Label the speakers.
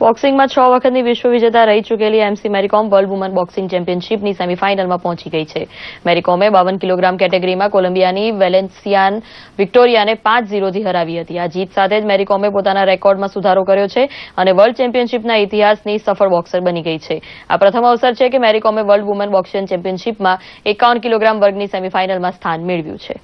Speaker 1: બોક્સિંગમાં છ વખતની વિશ્વ વિજેતા રહી ચૂકેલી MC Mary Kom world woman boxing ચેમ્પિયનશીપની સેમીફાઇનલમાં પહોંચી ગઈ છે મેરીકોમે બાવન કિલોગ્રામ કેટેગરીમાં કોલંબિયાની વેલેન્સિયાન વિક્ટોરિયાને પાંચ ઝીરોથી હરાવી હતી આ જીત સાથે જ મેરીકોમે પોતાના રેકોર્ડમાં સુધારો કર્યો છે અને વર્લ્ડ ચેમ્પિયનશીપના ઇતિહાસની સફળ બોક્સર બની ગઈ છે આ પ્રથમ અવસર છે કે મેરીકોમે વર્લ્ડ વુમન બોક્સિંગ ચેમ્પિયનશીપમાં એકાવન કિલોગ્રામ વર્ગની સેમીફાઇનલમાં સ્થાન મેળવ્યું છે